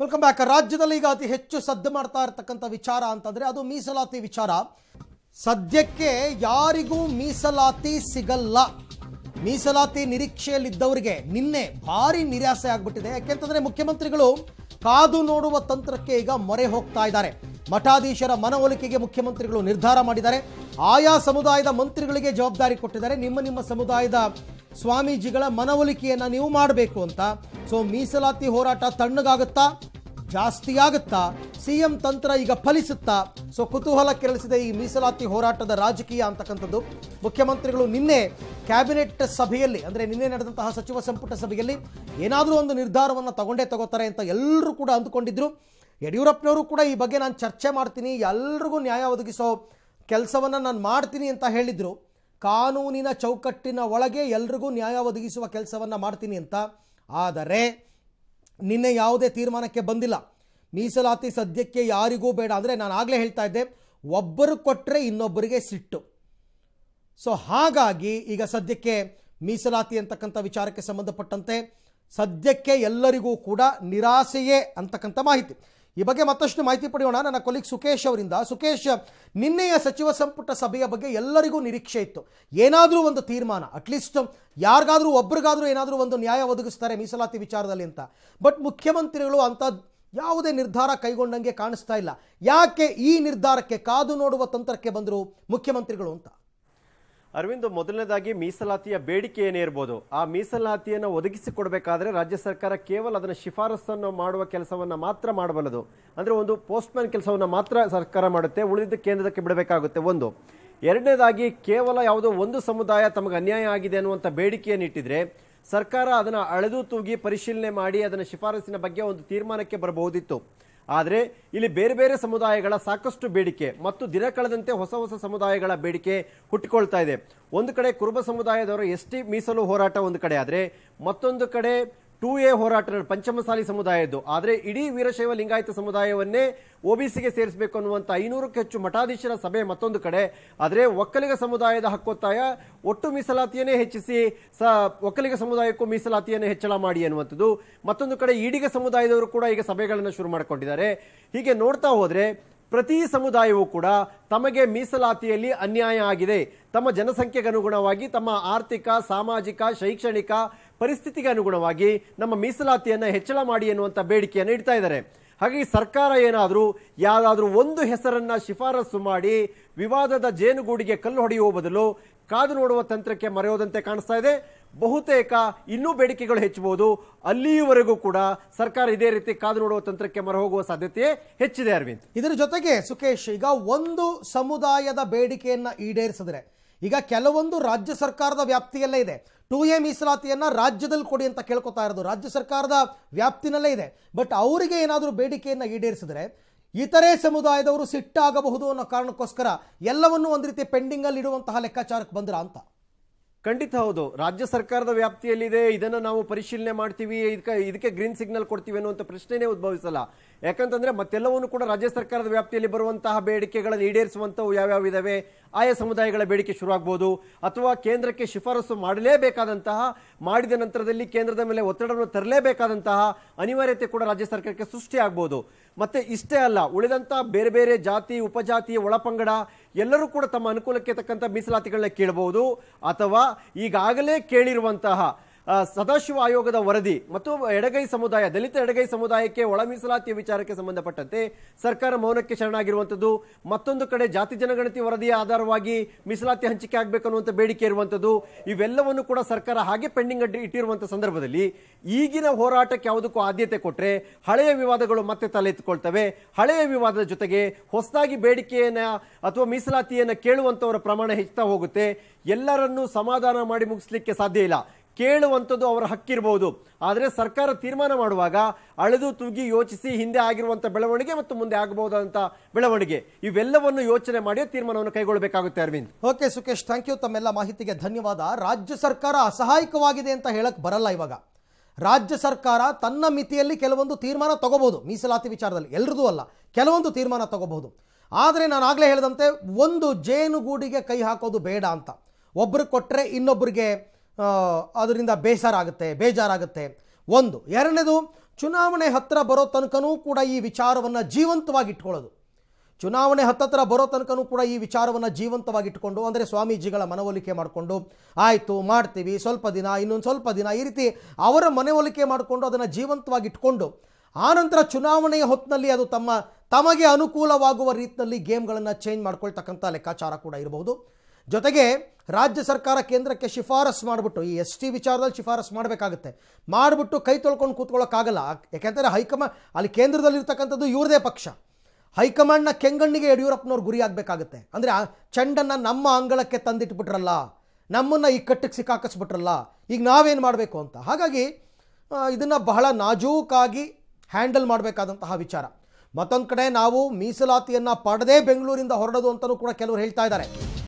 welcome back ರಾಜ್ಯದಲ್ಲಿ ಈಗ ಅತಿ ಹೆಚ್ಚು ಸದ್ದು ಮಾಡ್ತಾ ಇರತಕ್ಕಂಥ ವಿಚಾರ ಅಂತಂದ್ರೆ ಅದು ಮೀಸಲಾತಿ ವಿಚಾರ ಸದ್ಯಕ್ಕೆ ಯಾರಿಗೂ ಮೀಸಲಾತಿ ಸಿಗಲ್ಲ ಮೀಸಲಾತಿ ನಿರೀಕ್ಷೆಯಲ್ಲಿದ್ದವರಿಗೆ ನಿನ್ನೆ ಭಾರಿ ನಿರಾಸೆ ಆಗ್ಬಿಟ್ಟಿದೆ ಯಾಕೆಂತಂದ್ರೆ ಮುಖ್ಯಮಂತ್ರಿಗಳು ಕಾದು ನೋಡುವ ತಂತ್ರಕ್ಕೆ ಈಗ ಮೊರೆ ಹೋಗ್ತಾ ಇದ್ದಾರೆ ಮಠಾಧೀಶರ ಮನವೊಲಿಕೆಗೆ ಮುಖ್ಯಮಂತ್ರಿಗಳು ನಿರ್ಧಾರ ಮಾಡಿದ್ದಾರೆ ಆಯಾ ಸಮುದಾಯದ ಮಂತ್ರಿಗಳಿಗೆ ಜವಾಬ್ದಾರಿ ಕೊಟ್ಟಿದ್ದಾರೆ ನಿಮ್ಮ ನಿಮ್ಮ ಸಮುದಾಯದ ಸ್ವಾಮೀಜಿಗಳ ಮನವೊಲಿಕೆಯನ್ನು ನೀವು ಮಾಡಬೇಕು ಅಂತ ಸೊ ಮೀಸಲಾತಿ ಹೋರಾಟ ತಣ್ಣಗಾಗುತ್ತಾ ಜಾಸ್ತಿ ಆಗುತ್ತಾ ಸಿ ಎಂ ತಂತ್ರ ಈಗ ಫಲಿಸುತ್ತಾ ಸೊ ಕುತೂಹಲ ಕೆರಳಿಸಿದೆ ಈ ಮೀಸಲಾತಿ ಹೋರಾಟದ ರಾಜಕೀಯ ಅಂತಕ್ಕಂಥದ್ದು ಮುಖ್ಯಮಂತ್ರಿಗಳು ನಿನ್ನೆ ಕ್ಯಾಬಿನೆಟ್ ಸಭೆಯಲ್ಲಿ ಅಂದರೆ ನಿನ್ನೆ ನಡೆದಂತಹ ಸಚಿವ ಸಂಪುಟ ಸಭೆಯಲ್ಲಿ ಏನಾದರೂ ಒಂದು ನಿರ್ಧಾರವನ್ನು ತಗೊಂಡೇ ತಗೋತಾರೆ ಅಂತ ಎಲ್ಲರೂ ಕೂಡ ಅಂದುಕೊಂಡಿದ್ರು ಯಡಿಯೂರಪ್ಪನವರು ಕೂಡ ಈ ಬಗ್ಗೆ ನಾನು ಚರ್ಚೆ ಮಾಡ್ತೀನಿ ಎಲ್ರಿಗೂ ನ್ಯಾಯ ಒದಗಿಸೋ ಕೆಲಸವನ್ನು ನಾನು ಮಾಡ್ತೀನಿ ಅಂತ ಹೇಳಿದರು ಕಾನೂನಿನ ಚೌಕಟ್ಟಿನ ಒಳಗೆ ಎಲ್ರಿಗೂ ನ್ಯಾಯ ಒದಗಿಸುವ ಕೆಲಸವನ್ನು ಮಾಡ್ತೀನಿ ಅಂತ ಆದರೆ ನಿನ್ನೆ ಯಾವುದೇ ತೀರ್ಮಾನಕ್ಕೆ ಬಂದಿಲ್ಲ ಮೀಸಲಾತಿ ಸದ್ಯಕ್ಕೆ ಯಾರಿಗೂ ಬೇಡ ಅಂದರೆ ನಾನು ಆಗಲೇ ಹೇಳ್ತಾ ಇದ್ದೆ ಒಬ್ಬರು ಕೊಟ್ಟರೆ ಇನ್ನೊಬ್ಬರಿಗೆ ಸಿಟ್ಟು ಸೊ ಹಾಗಾಗಿ ಈಗ ಸದ್ಯಕ್ಕೆ ಮೀಸಲಾತಿ ಅಂತಕ್ಕಂಥ ವಿಚಾರಕ್ಕೆ ಸಂಬಂಧಪಟ್ಟಂತೆ ಸದ್ಯಕ್ಕೆ ಎಲ್ಲರಿಗೂ ಕೂಡ ನಿರಾಸೆಯೇ ಅಂತಕ್ಕಂಥ ಮಾಹಿತಿ ಈ ಬಗ್ಗೆ ಮತ್ತಷ್ಟು ಮಾಹಿತಿ ಪಡೆಯೋಣ ನನ್ನ ಕೊಲಿಗ್ ಸುಕೇಶ್ ಅವರಿಂದ ಸುಕೇಶ್ ನಿನ್ನೆಯ ಸಚಿವ ಸಂಪುಟ ಸಭೆಯ ಬಗ್ಗೆ ಎಲ್ಲರಿಗೂ ನಿರೀಕ್ಷೆ ಇತ್ತು ಏನಾದರೂ ಒಂದು ತೀರ್ಮಾನ ಅಟ್ಲೀಸ್ಟ್ ಯಾರಿಗಾದರೂ ಒಬ್ರಿಗಾದರೂ ಏನಾದರೂ ಒಂದು ನ್ಯಾಯ ಒದಗಿಸ್ತಾರೆ ಮೀಸಲಾತಿ ವಿಚಾರದಲ್ಲಿ ಅಂತ ಬಟ್ ಮುಖ್ಯಮಂತ್ರಿಗಳು ಅಂತ ಯಾವುದೇ ನಿರ್ಧಾರ ಕೈಗೊಂಡಂಗೆ ಕಾಣಿಸ್ತಾ ಇಲ್ಲ ಯಾಕೆ ಈ ನಿರ್ಧಾರಕ್ಕೆ ಕಾದು ನೋಡುವ ತಂತ್ರಕ್ಕೆ ಬಂದರು ಮುಖ್ಯಮಂತ್ರಿಗಳು ಅಂತ ಅರವಿಂದ್ ಮೊದಲನೇದಾಗಿ ಮೀಸಲಾತಿಯ ಬೇಡಿಕೆ ಏನೇ ಇರ್ಬೋದು ಆ ಮೀಸಲಾತಿಯನ್ನು ಒದಗಿಸಿಕೊಡಬೇಕಾದ್ರೆ ರಾಜ್ಯ ಸರ್ಕಾರ ಕೇವಲ ಅದನ್ನು ಶಿಫಾರಸನ್ನು ಮಾಡುವ ಕೆಲಸವನ್ನು ಮಾತ್ರ ಮಾಡಬಲ್ಲದು ಅಂದರೆ ಒಂದು ಮ್ಯಾನ್ ಕೆಲಸವನ್ನು ಮಾತ್ರ ಸರ್ಕಾರ ಮಾಡುತ್ತೆ ಉಳಿದಿದ್ದ ಕೇಂದ್ರಕ್ಕೆ ಬಿಡಬೇಕಾಗುತ್ತೆ ಒಂದು ಎರಡನೇದಾಗಿ ಕೇವಲ ಯಾವುದೋ ಒಂದು ಸಮುದಾಯ ತಮಗೆ ಅನ್ಯಾಯ ಆಗಿದೆ ಅನ್ನುವಂಥ ಬೇಡಿಕೆಯನ್ನು ಇಟ್ಟಿದ್ರೆ ಸರ್ಕಾರ ಅದನ್ನು ಅಳೆದು ತೂಗಿ ಪರಿಶೀಲನೆ ಮಾಡಿ ಅದನ್ನು ಶಿಫಾರಸಿನ ಬಗ್ಗೆ ಒಂದು ತೀರ್ಮಾನಕ್ಕೆ ಬರಬಹುದಿತ್ತು ಆದರೆ ಇಲ್ಲಿ ಬೇರೆ ಬೇರೆ ಸಮುದಾಯಗಳ ಸಾಕಷ್ಟು ಬೇಡಿಕೆ ಮತ್ತು ದಿನ ಕಳೆದಂತೆ ಹೊಸ ಹೊಸ ಸಮುದಾಯಗಳ ಬೇಡಿಕೆ ಹುಟ್ಟಿಕೊಳ್ತಾ ಇದೆ ಒಂದು ಕಡೆ ಕುರುಬ ಸಮುದಾಯದವರು ಎಸ್ ಮೀಸಲು ಹೋರಾಟ ಒಂದು ಕಡೆ ಆದರೆ ಮತ್ತೊಂದು ಕಡೆ ಟೂ ಎ ಹೋರಾಟ ಪಂಚಮಸಾಲಿ ಸಮುದಾಯದ್ದು ಆದರೆ ಇಡೀ ವೀರಶೈವ ಲಿಂಗಾಯತ ಸಮುದಾಯವನ್ನೇ ಒಬಿಸಿಗೆ ಸೇರಿಸಬೇಕು ಅನ್ನುವಂಥ ಐನೂರಕ್ಕೂ ಹೆಚ್ಚು ಮಠಾಧೀಶರ ಸಭೆ ಮತ್ತೊಂದು ಕಡೆ ಆದರೆ ಒಕ್ಕಲಿಗ ಸಮುದಾಯದ ಹಕ್ಕೊತ್ತಾಯ ಒಟ್ಟು ಮೀಸಲಾತಿಯನ್ನೇ ಹೆಚ್ಚಿಸಿ ಸ ಒಕ್ಕಲಿಗ ಸಮುದಾಯಕ್ಕೂ ಮೀಸಲಾತಿಯನ್ನು ಹೆಚ್ಚಳ ಮಾಡಿ ಅನ್ನುವಂಥದ್ದು ಮತ್ತೊಂದು ಕಡೆ ಈಡಿಗ ಸಮುದಾಯದವರು ಕೂಡ ಈಗ ಸಭೆಗಳನ್ನು ಶುರು ಮಾಡಿಕೊಂಡಿದ್ದಾರೆ ಹೀಗೆ ನೋಡ್ತಾ ಹೋದರೆ ಪ್ರತಿ ಸಮುದಾಯವೂ ಕೂಡ ತಮಗೆ ಮೀಸಲಾತಿಯಲ್ಲಿ ಅನ್ಯಾಯ ಆಗಿದೆ ತಮ್ಮ ಜನಸಂಖ್ಯೆಗನುಗುಣವಾಗಿ ತಮ್ಮ ಆರ್ಥಿಕ ಸಾಮಾಜಿಕ ಶೈಕ್ಷಣಿಕ ಪರಿಸ್ಥಿತಿಗೆ ಅನುಗುಣವಾಗಿ ನಮ್ಮ ಮೀಸಲಾತಿಯನ್ನು ಹೆಚ್ಚಳ ಮಾಡಿ ಎನ್ನುವಂಥ ಬೇಡಿಕೆಯನ್ನು ಇಡ್ತಾ ಇದ್ದಾರೆ ಹಾಗಾಗಿ ಸರ್ಕಾರ ಏನಾದರೂ ಯಾವುದಾದ್ರೂ ಒಂದು ಹೆಸರನ್ನು ಶಿಫಾರಸು ಮಾಡಿ ವಿವಾದದ ಜೇನುಗೂಡಿಗೆ ಕಲ್ಲು ಹೊಡೆಯುವ ಬದಲು ಕಾದು ನೋಡುವ ತಂತ್ರಕ್ಕೆ ಮರೆಯೋದಂತೆ ಕಾಣಿಸ್ತಾ ಇದೆ ಬಹುತೇಕ ಇನ್ನೂ ಬೇಡಿಕೆಗಳು ಹೆಚ್ಚಬಹುದು ಅಲ್ಲಿಯವರೆಗೂ ಕೂಡ ಸರ್ಕಾರ ಇದೇ ರೀತಿ ಕಾದು ನೋಡುವ ತಂತ್ರಕ್ಕೆ ಮೊರೆ ಹೋಗುವ ಸಾಧ್ಯತೆಯೇ ಹೆಚ್ಚಿದೆ ಅರವಿಂದ್ ಇದರ ಜೊತೆಗೆ ಸುಖೇಶ್ ಈಗ ಒಂದು ಸಮುದಾಯದ ಬೇಡಿಕೆಯನ್ನ ಈಡೇರಿಸಿದ್ರೆ ಈಗ ಕೆಲವೊಂದು ರಾಜ್ಯ ಸರ್ಕಾರದ ವ್ಯಾಪ್ತಿಯಲ್ಲೇ ಇದೆ ಟು ಎ ಮೀಸಲಾತಿಯನ್ನು ರಾಜ್ಯದಲ್ಲಿ ಕೊಡಿ ಅಂತ ಕೇಳ್ಕೊತಾ ಇರೋದು ರಾಜ್ಯ ಸರ್ಕಾರದ ವ್ಯಾಪ್ತಿನಲ್ಲೇ ಇದೆ ಬಟ್ ಅವರಿಗೆ ಏನಾದರೂ ಬೇಡಿಕೆಯನ್ನು ಈಡೇರಿಸಿದ್ರೆ ಇತರೆ ಸಮುದಾಯದವರು ಸಿಟ್ಟಾಗಬಹುದು ಅನ್ನೋ ಕಾರಣಕ್ಕೋಸ್ಕರ ಎಲ್ಲವನ್ನೂ ಒಂದು ರೀತಿ ಪೆಂಡಿಂಗಲ್ಲಿ ಇಡುವಂತಹ ಲೆಕ್ಕಾಚಾರಕ್ಕೆ ಬಂದ್ರ ಅಂತ ಖಂಡಿತ ಹೌದು ರಾಜ್ಯ ಸರ್ಕಾರದ ವ್ಯಾಪ್ತಿಯಲ್ಲಿದೆ ಇದನ್ನು ನಾವು ಪರಿಶೀಲನೆ ಮಾಡ್ತೀವಿ ಇದಕ್ಕೆ ಇದಕ್ಕೆ ಗ್ರೀನ್ ಸಿಗ್ನಲ್ ಕೊಡ್ತೀವಿ ಅನ್ನುವಂಥ ಪ್ರಶ್ನೆನೇ ಉದ್ಭವಿಸಲ್ಲ ಯಾಕಂತಂದ್ರೆ ಮತ್ತೆಲ್ಲವನ್ನು ಕೂಡ ರಾಜ್ಯ ಸರ್ಕಾರದ ವ್ಯಾಪ್ತಿಯಲ್ಲಿ ಬರುವಂತಹ ಬೇಡಿಕೆಗಳನ್ನು ಈಡೇರಿಸುವಂಥವು ಯಾವ್ಯಾವ ಇದಾವೆ ಆಯಾ ಸಮುದಾಯಗಳ ಬೇಡಿಕೆ ಶುರುವಾಗಬಹುದು ಅಥವಾ ಕೇಂದ್ರಕ್ಕೆ ಶಿಫಾರಸು ಮಾಡಲೇಬೇಕಾದಂತಹ ಮಾಡಿದ ನಂತರದಲ್ಲಿ ಕೇಂದ್ರದ ಮೇಲೆ ಒತ್ತಡವನ್ನು ತರಲೇಬೇಕಾದಂತಹ ಅನಿವಾರ್ಯತೆ ಕೂಡ ರಾಜ್ಯ ಸರ್ಕಾರಕ್ಕೆ ಸೃಷ್ಟಿಯಾಗಬಹುದು ಮತ್ತೆ ಇಷ್ಟೇ ಅಲ್ಲ ಉಳಿದಂತಹ ಬೇರೆ ಬೇರೆ ಜಾತಿ ಉಪಜಾತಿ ಒಳಪಂಗಡ ಎಲ್ಲರೂ ಕೂಡ ತಮ್ಮ ಅನುಕೂಲಕ್ಕೆ ತಕ್ಕಂಥ ಮೀಸಲಾತಿಗಳನ್ನ ಕೇಳಬಹುದು ಅಥವಾ ಈಗಾಗಲೇ ಕೇಳಿರುವಂತಹ ಸದಾಶಿವ ಆಯೋಗದ ವರದಿ ಮತ್ತು ಎಡಗೈ ಸಮುದಾಯ ದಲಿತ ಎಡಗೈ ಸಮುದಾಯಕ್ಕೆ ಒಳ ಮೀಸಲಾತಿಯ ವಿಚಾರಕ್ಕೆ ಸಂಬಂಧಪಟ್ಟಂತೆ ಸರ್ಕಾರ ಮೌನಕ್ಕೆ ಶರಣಾಗಿರುವಂಥದ್ದು ಮತ್ತೊಂದು ಕಡೆ ಜಾತಿ ಜನಗಣತಿ ವರದಿಯ ಆಧಾರವಾಗಿ ಮೀಸಲಾತಿ ಹಂಚಿಕೆ ಆಗಬೇಕು ಅನ್ನುವಂಥ ಬೇಡಿಕೆ ಇರುವಂಥದ್ದು ಇವೆಲ್ಲವನ್ನು ಕೂಡ ಸರ್ಕಾರ ಹಾಗೆ ಪೆಂಡಿಂಗ್ ಅಡ್ಡಿ ಇಟ್ಟಿರುವಂಥ ಸಂದರ್ಭದಲ್ಲಿ ಈಗಿನ ಹೋರಾಟಕ್ಕೆ ಯಾವುದಕ್ಕೂ ಆದ್ಯತೆ ಕೊಟ್ಟರೆ ಹಳೆಯ ವಿವಾದಗಳು ಮತ್ತೆ ತಲೆ ಎತ್ತಿಕೊಳ್ತವೆ ಹಳೆಯ ವಿವಾದದ ಜೊತೆಗೆ ಹೊಸದಾಗಿ ಬೇಡಿಕೆಯನ್ನು ಅಥವಾ ಮೀಸಲಾತಿಯನ್ನು ಕೇಳುವಂಥವರ ಪ್ರಮಾಣ ಹೆಚ್ಚುತ್ತಾ ಹೋಗುತ್ತೆ ಎಲ್ಲರನ್ನೂ ಸಮಾಧಾನ ಮಾಡಿ ಮುಗಿಸ್ಲಿಕ್ಕೆ ಸಾಧ್ಯ ಇಲ್ಲ ಕೇಳುವಂಥದ್ದು ಅವರ ಹಕ್ಕಿರಬಹುದು ಆದರೆ ಸರ್ಕಾರ ತೀರ್ಮಾನ ಮಾಡುವಾಗ ಅಳೆದು ತೂಗಿ ಯೋಚಿಸಿ ಹಿಂದೆ ಆಗಿರುವಂಥ ಬೆಳವಣಿಗೆ ಮತ್ತು ಮುಂದೆ ಆಗಬಹುದಾದಂಥ ಬೆಳವಣಿಗೆ ಇವೆಲ್ಲವನ್ನು ಯೋಚನೆ ಮಾಡಿ ತೀರ್ಮಾನವನ್ನು ಕೈಗೊಳ್ಳಬೇಕಾಗುತ್ತೆ Arvind okay Sukesh thank you ತಮ್ಮೆಲ್ಲ ಮಾಹಿತಿಗೆ ಧನ್ಯವಾದ ರಾಜ್ಯ ಸರ್ಕಾರ ಅಸಹಾಯಕವಾಗಿದೆ ಅಂತ ಹೇಳಕ್ ಬರಲ್ಲ ಇವಾಗ ರಾಜ್ಯ ಸರ್ಕಾರ ತನ್ನ ಮಿತಿಯಲ್ಲಿ ಕೆಲವೊಂದು ತೀರ್ಮಾನ ತಗೋಬಹುದು ಮೀಸಲಾತಿ ವಿಚಾರದಲ್ಲಿ ಎಲ್ರದೂ ಅಲ್ಲ ಕೆಲವೊಂದು ತೀರ್ಮಾನ ತಗೋಬಹುದು ಆದರೆ ನಾನು ಆಗಲೇ ಹೇಳಿದಂತೆ ಒಂದು ಜೇನುಗೂಡಿಗೆ ಕೈ ಹಾಕೋದು ಬೇಡ ಅಂತ ಒಬ್ಬರು ಕೊಟ್ಟರೆ ಇನ್ನೊಬ್ಬರಿಗೆ ಅದರಿಂದ ಬೇಸರಾಗುತ್ತೆ ಬೇಜಾರಾಗುತ್ತೆ ಒಂದು ಎರಡನೇದು ಚುನಾವಣೆ ಹತ್ತಿರ ಬರೋ ತನಕನೂ ಕೂಡ ಈ ವಿಚಾರವನ್ನು ಇಟ್ಕೊಳ್ಳೋದು ಚುನಾವಣೆ ಹತ್ತತ್ರ ಬರೋ ತನಕನೂ ಕೂಡ ಈ ವಿಚಾರವನ್ನು ಇಟ್ಕೊಂಡು ಅಂದರೆ ಸ್ವಾಮೀಜಿಗಳ ಮನವೊಲಿಕೆ ಮಾಡಿಕೊಂಡು ಆಯಿತು ಮಾಡ್ತೀವಿ ಸ್ವಲ್ಪ ದಿನ ಇನ್ನೊಂದು ಸ್ವಲ್ಪ ದಿನ ಈ ರೀತಿ ಅವರ ಮನವೊಲಿಕೆ ಮಾಡಿಕೊಂಡು ಅದನ್ನು ಜೀವಂತವಾಗಿಟ್ಕೊಂಡು ಆನಂತರ ಚುನಾವಣೆಯ ಹೊತ್ತಿನಲ್ಲಿ ಅದು ತಮ್ಮ ತಮಗೆ ಅನುಕೂಲವಾಗುವ ರೀತಿಯಲ್ಲಿ ಗೇಮ್ಗಳನ್ನು ಚೇಂಜ್ ಮಾಡ್ಕೊಳ್ತಕ್ಕಂಥ ಲೆಕ್ಕಾಚಾರ ಕೂಡ ಇರಬಹುದು ಜೊತೆಗೆ ರಾಜ್ಯ ಸರ್ಕಾರ ಕೇಂದ್ರಕ್ಕೆ ಶಿಫಾರಸ್ ಮಾಡಿಬಿಟ್ಟು ಈ ಎಸ್ ಟಿ ವಿಚಾರದಲ್ಲಿ ಶಿಫಾರಸ್ ಮಾಡಬೇಕಾಗುತ್ತೆ ಮಾಡಿಬಿಟ್ಟು ಕೈ ತೊಳ್ಕೊಂಡು ಕೂತ್ಕೊಳ್ಳೋಕ್ಕಾಗಲ್ಲ ಯಾಕೆಂದರೆ ಹೈಕಮಾ ಅಲ್ಲಿ ಕೇಂದ್ರದಲ್ಲಿರ್ತಕ್ಕಂಥದ್ದು ಇವ್ರದೇ ಪಕ್ಷ ಹೈಕಮಾಂಡ್ನ ಕೆಂಗಣ್ಣಿಗೆ ಯಡಿಯೂರಪ್ಪನವ್ರು ಗುರಿ ಆಗಬೇಕಾಗುತ್ತೆ ಅಂದರೆ ಆ ಚೆಂಡನ್ನು ನಮ್ಮ ಅಂಗಳಕ್ಕೆ ತಂದಿಟ್ಬಿಟ್ರಲ್ಲ ನಮ್ಮನ್ನು ಈ ಕಟ್ಟಕ್ಕೆ ಸಿಕ್ಕಾಕಿಸ್ಬಿಟ್ರಲ್ಲ ಈಗ ನಾವೇನು ಮಾಡಬೇಕು ಅಂತ ಹಾಗಾಗಿ ಇದನ್ನು ಬಹಳ ನಾಜೂಕಾಗಿ ಹ್ಯಾಂಡಲ್ ಮಾಡಬೇಕಾದಂತಹ ವಿಚಾರ ಮತ್ತೊಂದು ಕಡೆ ನಾವು ಮೀಸಲಾತಿಯನ್ನು ಪಡೆದೇ ಬೆಂಗಳೂರಿಂದ ಹೊರಡೋದು ಅಂತಲೂ ಕೂಡ ಕೆಲವರು ಹೇಳ್ತಾ ಇದ್ದಾರೆ